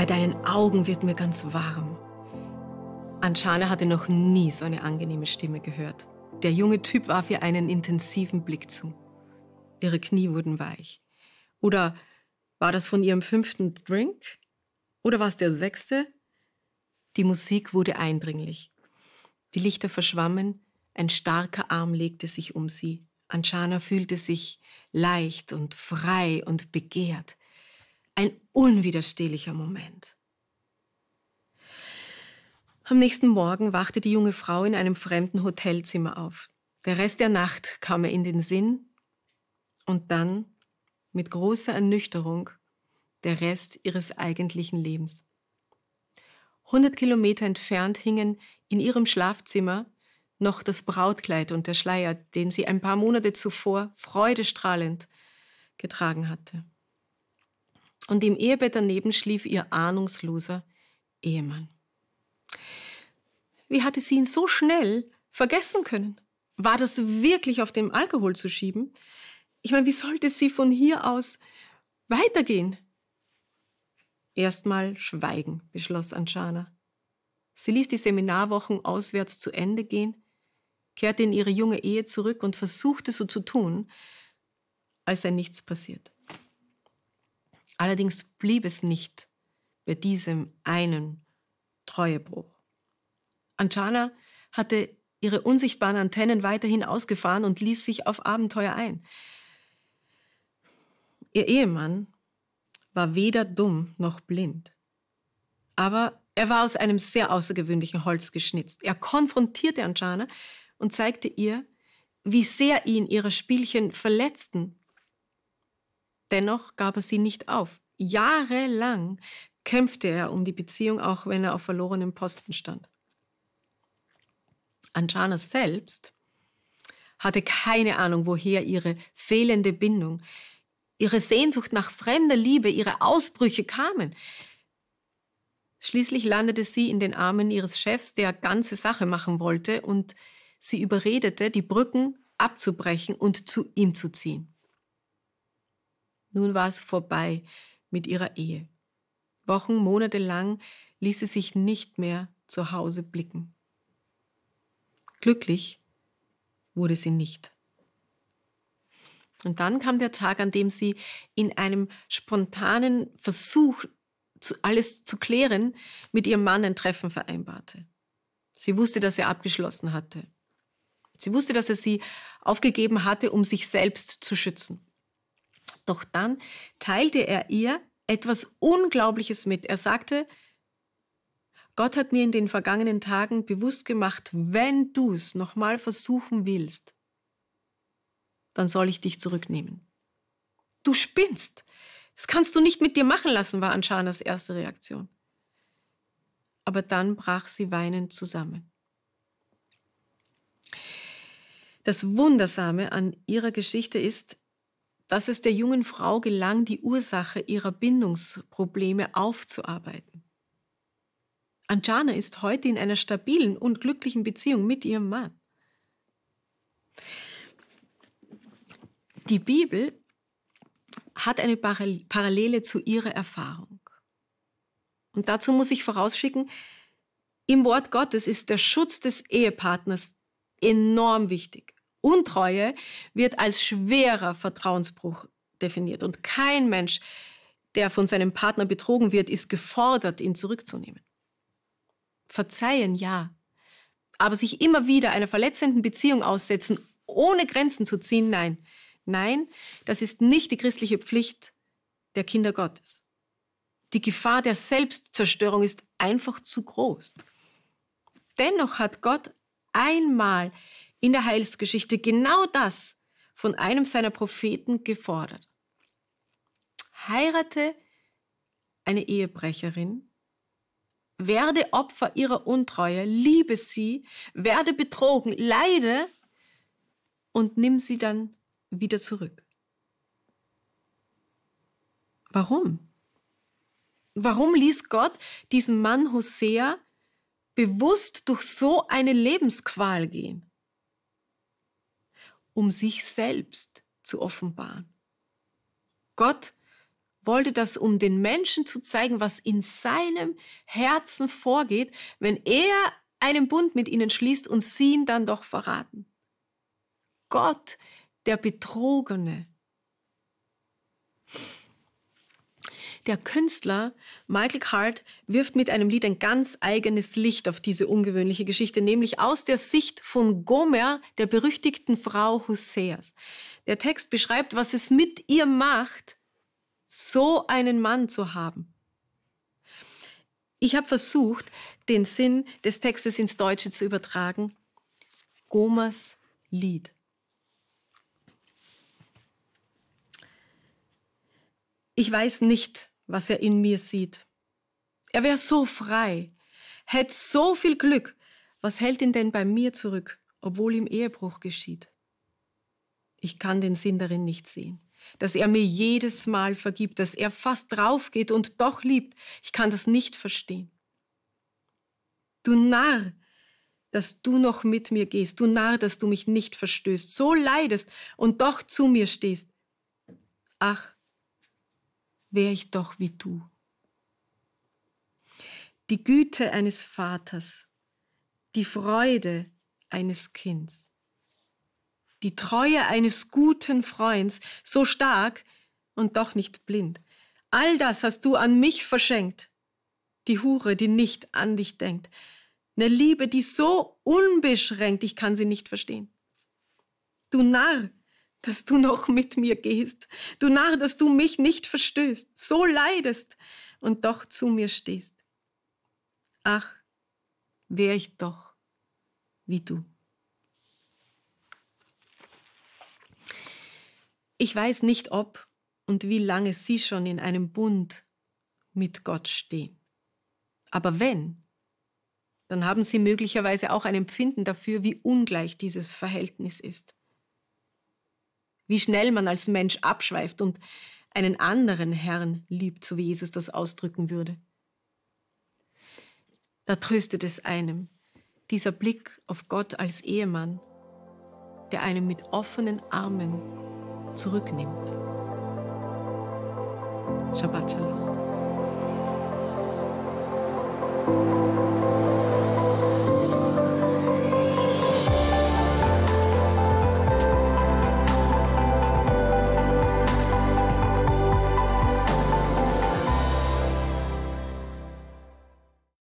Bei deinen Augen wird mir ganz warm. Anshana hatte noch nie so eine angenehme Stimme gehört. Der junge Typ warf ihr einen intensiven Blick zu. Ihre Knie wurden weich. Oder war das von ihrem fünften Drink? Oder war es der sechste? Die Musik wurde eindringlich. Die Lichter verschwammen, ein starker Arm legte sich um sie. Anshana fühlte sich leicht und frei und begehrt. Ein unwiderstehlicher Moment. Am nächsten Morgen wachte die junge Frau in einem fremden Hotelzimmer auf. Der Rest der Nacht kam ihr in den Sinn und dann, mit großer Ernüchterung, der Rest ihres eigentlichen Lebens. Hundert Kilometer entfernt hingen in ihrem Schlafzimmer noch das Brautkleid und der Schleier, den sie ein paar Monate zuvor freudestrahlend getragen hatte. Und im Ehebett daneben schlief ihr ahnungsloser Ehemann. Wie hatte sie ihn so schnell vergessen können? War das wirklich auf dem Alkohol zu schieben? Ich meine, wie sollte sie von hier aus weitergehen? Erstmal schweigen, beschloss Anjana. Sie ließ die Seminarwochen auswärts zu Ende gehen, kehrte in ihre junge Ehe zurück und versuchte so zu tun, als sei nichts passiert. Allerdings blieb es nicht bei diesem einen Treuebruch. Anjana hatte ihre unsichtbaren Antennen weiterhin ausgefahren und ließ sich auf Abenteuer ein. Ihr Ehemann war weder dumm noch blind. Aber er war aus einem sehr außergewöhnlichen Holz geschnitzt. Er konfrontierte Anjana und zeigte ihr, wie sehr ihn ihre Spielchen verletzten Dennoch gab er sie nicht auf. Jahrelang kämpfte er um die Beziehung, auch wenn er auf verlorenem Posten stand. Anjana selbst hatte keine Ahnung, woher ihre fehlende Bindung, ihre Sehnsucht nach fremder Liebe, ihre Ausbrüche kamen. Schließlich landete sie in den Armen ihres Chefs, der ganze Sache machen wollte, und sie überredete, die Brücken abzubrechen und zu ihm zu ziehen. Nun war es vorbei mit ihrer Ehe. Wochen, Monate lang ließ sie sich nicht mehr zu Hause blicken. Glücklich wurde sie nicht. Und dann kam der Tag, an dem sie in einem spontanen Versuch, alles zu klären, mit ihrem Mann ein Treffen vereinbarte. Sie wusste, dass er abgeschlossen hatte. Sie wusste, dass er sie aufgegeben hatte, um sich selbst zu schützen. Doch dann teilte er ihr etwas Unglaubliches mit. Er sagte, Gott hat mir in den vergangenen Tagen bewusst gemacht, wenn du es nochmal versuchen willst, dann soll ich dich zurücknehmen. Du spinnst. Das kannst du nicht mit dir machen lassen, war Anshanas erste Reaktion. Aber dann brach sie weinend zusammen. Das Wundersame an ihrer Geschichte ist, dass es der jungen Frau gelang, die Ursache ihrer Bindungsprobleme aufzuarbeiten. Anjana ist heute in einer stabilen und glücklichen Beziehung mit ihrem Mann. Die Bibel hat eine Parallele zu ihrer Erfahrung. Und dazu muss ich vorausschicken, im Wort Gottes ist der Schutz des Ehepartners enorm wichtig. Untreue wird als schwerer Vertrauensbruch definiert. Und kein Mensch, der von seinem Partner betrogen wird, ist gefordert, ihn zurückzunehmen. Verzeihen, ja. Aber sich immer wieder einer verletzenden Beziehung aussetzen, ohne Grenzen zu ziehen, nein. Nein, das ist nicht die christliche Pflicht der Kinder Gottes. Die Gefahr der Selbstzerstörung ist einfach zu groß. Dennoch hat Gott einmal in der Heilsgeschichte genau das von einem seiner Propheten gefordert. Heirate eine Ehebrecherin, werde Opfer ihrer Untreue, liebe sie, werde betrogen, leide und nimm sie dann wieder zurück. Warum? Warum ließ Gott diesen Mann Hosea bewusst durch so eine Lebensqual gehen? um sich selbst zu offenbaren. Gott wollte das, um den Menschen zu zeigen, was in seinem Herzen vorgeht, wenn er einen Bund mit ihnen schließt und sie ihn dann doch verraten. Gott, der Betrogene, Der Künstler Michael Card wirft mit einem Lied ein ganz eigenes Licht auf diese ungewöhnliche Geschichte, nämlich aus der Sicht von Gomer, der berüchtigten Frau Hoseas. Der Text beschreibt, was es mit ihr macht, so einen Mann zu haben. Ich habe versucht, den Sinn des Textes ins Deutsche zu übertragen. Gomers Lied. Ich weiß nicht, was er in mir sieht. Er wäre so frei, hätte so viel Glück. Was hält ihn denn bei mir zurück, obwohl ihm Ehebruch geschieht? Ich kann den Sinn darin nicht sehen. Dass er mir jedes Mal vergibt, dass er fast draufgeht und doch liebt, ich kann das nicht verstehen. Du Narr, dass du noch mit mir gehst, du Narr, dass du mich nicht verstößt, so leidest und doch zu mir stehst. Ach, wäre ich doch wie du. Die Güte eines Vaters, die Freude eines Kindes, die Treue eines guten Freunds, so stark und doch nicht blind. All das hast du an mich verschenkt. Die Hure, die nicht an dich denkt. Eine Liebe, die so unbeschränkt, ich kann sie nicht verstehen. Du Narr, dass du noch mit mir gehst, du Narr, dass du mich nicht verstößt, so leidest und doch zu mir stehst. Ach, wär ich doch wie du. Ich weiß nicht, ob und wie lange sie schon in einem Bund mit Gott stehen. Aber wenn, dann haben sie möglicherweise auch ein Empfinden dafür, wie ungleich dieses Verhältnis ist wie schnell man als Mensch abschweift und einen anderen Herrn liebt, so wie Jesus das ausdrücken würde. Da tröstet es einem, dieser Blick auf Gott als Ehemann, der einen mit offenen Armen zurücknimmt. Shabbat Shalom.